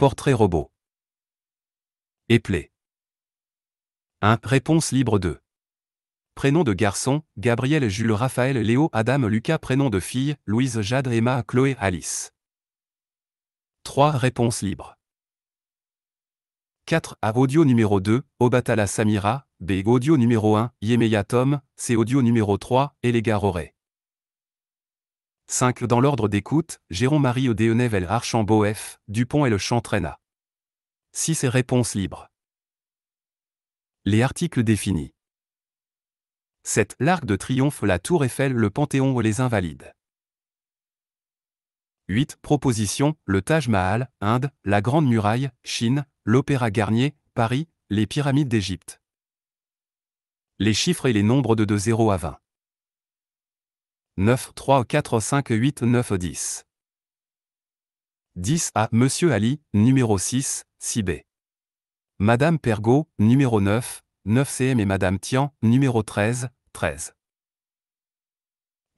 Portrait robot. Éplé. 1. Réponse libre 2. Prénom de garçon, Gabriel, Jules, Raphaël, Léo, Adam, Lucas. Prénom de fille, Louise, Jade, Emma, Chloé, Alice. 3. Réponse libre. 4. A audio numéro 2, Obatala Samira, B. Audio numéro 1, Yemeya Tom, C. Audio numéro 3, Elega Roré. 5. Dans l'ordre d'écoute, Jérôme-Marie El Archambault F, Dupont et Le Chantraîna. 6. Réponse réponses libres. Les articles définis. 7. L'Arc de Triomphe, la Tour Eiffel, le Panthéon ou les Invalides. 8. Proposition, le Taj Mahal, Inde, la Grande Muraille, Chine, l'Opéra Garnier, Paris, les Pyramides d'Égypte. Les chiffres et les nombres de de 0 à 20. 9, 3, 4, 5, 8, 9, 10. 10 à Monsieur Ali, numéro 6, 6B. Madame Pergot, numéro 9, 9CM et Madame Tian, numéro 13, 13.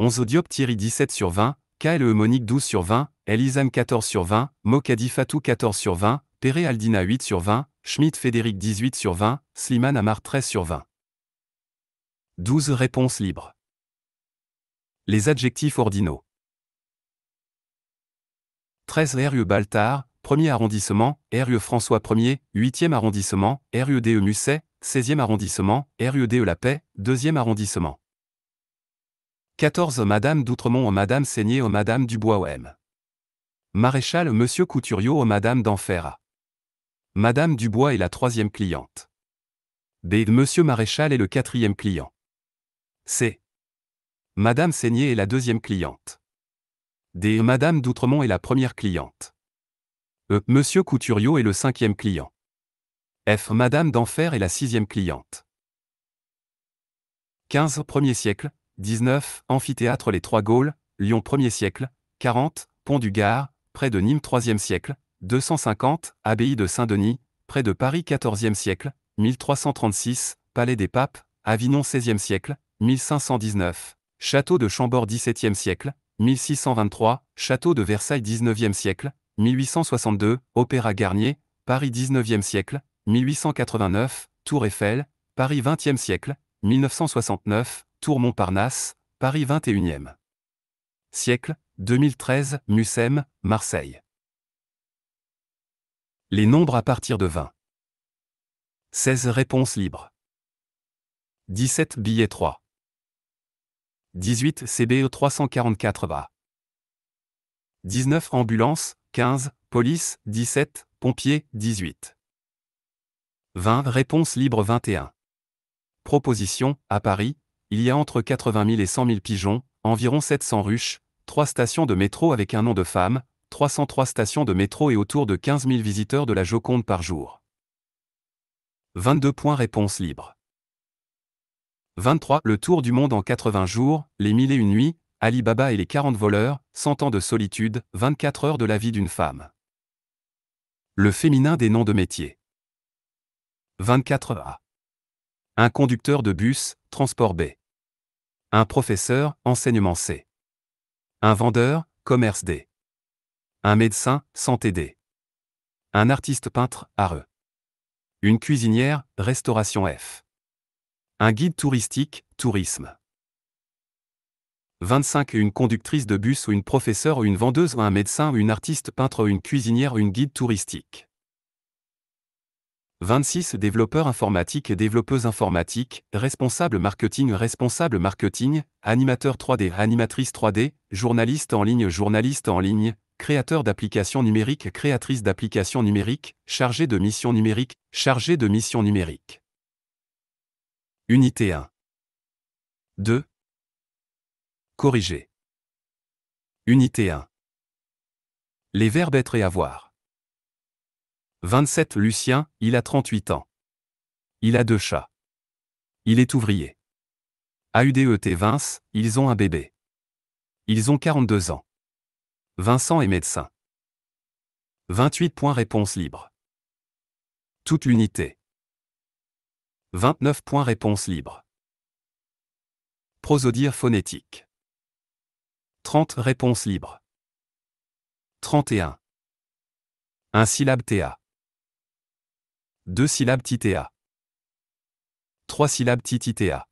11 Thierry 17 sur 20, KLE Monique 12 sur 20, Elisane 14 sur 20, Mokadi Fatou 14 sur 20, Péré Aldina 8 sur 20, Schmidt Fédéric 18 sur 20, Slimane Amar 13 sur 20. 12 réponses libres. Les adjectifs ordinaux. 13 RUE Baltard, 1er arrondissement, RUE François 1er, 8e arrondissement, RUE Musset, 16e arrondissement, RUE La Paix, 2e arrondissement. 14 Madame d'Outremont au Madame Seigné au Madame Dubois au M. Maréchal Monsieur Couturiot au Madame d'Enfer Madame Dubois est la troisième cliente. B. Monsieur Maréchal est le quatrième client. C. Madame Seigné est la deuxième cliente. D. E, Madame d'Outremont est la première cliente. E. Monsieur Couturiot est le cinquième client. F. Madame d'Enfer est la sixième cliente. 15 Premier siècle, 19 Amphithéâtre Les Trois Gaules, Lyon 1er siècle, 40 Pont du Gard, près de Nîmes 3e siècle, 250 Abbaye de Saint-Denis, près de Paris 14e siècle, 1336 Palais des Papes, Avignon 16e siècle, 1519 Château de Chambord 17e siècle, 1623, Château de Versailles 19e siècle, 1862, Opéra Garnier, Paris 19e siècle, 1889, Tour Eiffel, Paris 20e siècle, 1969, Tour Montparnasse, Paris e siècle, 2013, Mussem, Marseille. Les nombres à partir de 20. 16 réponses libres. 17 billets 3. 18 CBE 344 VA. 19 Ambulance, 15 Police, 17 Pompiers, 18. 20 Réponse libre 21. Proposition, à Paris, il y a entre 80 000 et 100 000 pigeons, environ 700 ruches, 3 stations de métro avec un nom de femme, 303 stations de métro et autour de 15 000 visiteurs de la Joconde par jour. 22 points réponse libre. 23. Le tour du monde en 80 jours, les mille et une nuits, Alibaba et les 40 voleurs, 100 ans de solitude, 24 heures de la vie d'une femme. Le féminin des noms de métier. 24 A. Un conducteur de bus, transport B. Un professeur, enseignement C. Un vendeur, commerce D. Un médecin, santé D. Un artiste peintre, ARE. Une cuisinière, restauration F. Un guide touristique, tourisme. 25 Une conductrice de bus ou une professeure ou une vendeuse ou un médecin ou une artiste peintre ou une cuisinière ou une guide touristique. 26 Développeur informatique et développeuse informatiques, responsable marketing, responsable marketing, animateur 3D, animatrice 3D, journaliste en ligne, journaliste en ligne, créateur d'applications numériques, créatrice d'applications numériques, chargé de mission numérique, chargée de mission numérique. Unité 1. 2. Corriger. Unité 1. Les verbes être et avoir. 27 Lucien, il a 38 ans. Il a deux chats. Il est ouvrier. AUDET Vince, ils ont un bébé. Ils ont 42 ans. Vincent est médecin. 28 points réponse libre. Toute unité. 29 points réponses libres. Prosodire phonétique. 30 réponses libres. 31. 1 syllabe TA. 2 syllabes TITA. 3 syllabes TITITA.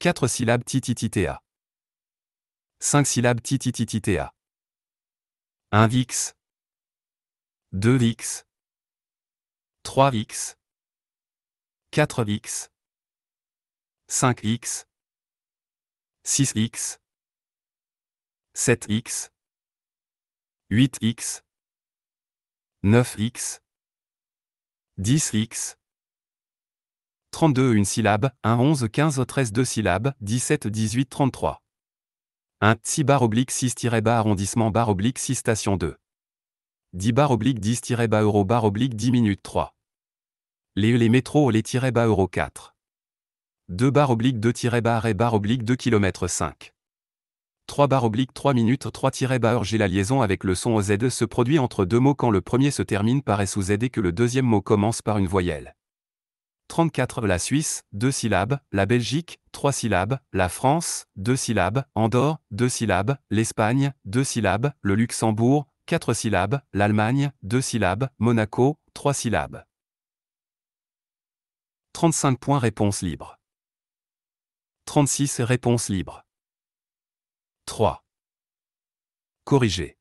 4 syllabes TITITITA. 5 syllabes TITITITITA. 1 VIX. 2 VIX. 3 VIX. 4x, 5x, 6x, 7x, 8x, 9x, 10x, 32 une syllabe, 1 11 15 13 2 syllabes, 17 18 33. 1 6 bar oblique 6 tiré bas arrondissement bar oblique 6 station 2. 10 bar oblique 10 tiré bas euro bar oblique 10 minutes 3 les métros les les-bas euro 4. 2 barres oblique 2 barre et barre oblique 2 km 5. 3 barres oblique 3 minutes 3 barre j'ai la liaison avec le son OZ se produit entre deux mots quand le premier se termine par S ou et que le deuxième mot commence par une voyelle. 34 la Suisse, 2 syllabes, la Belgique, 3 syllabes, la France, 2 syllabes, Andorre, 2 syllabes, l'Espagne, 2 syllabes, le Luxembourg, 4 syllabes, l'Allemagne, 2 syllabes, Monaco, 3 syllabes. 35 points réponse libre. 36 réponse libre. 3. Corriger.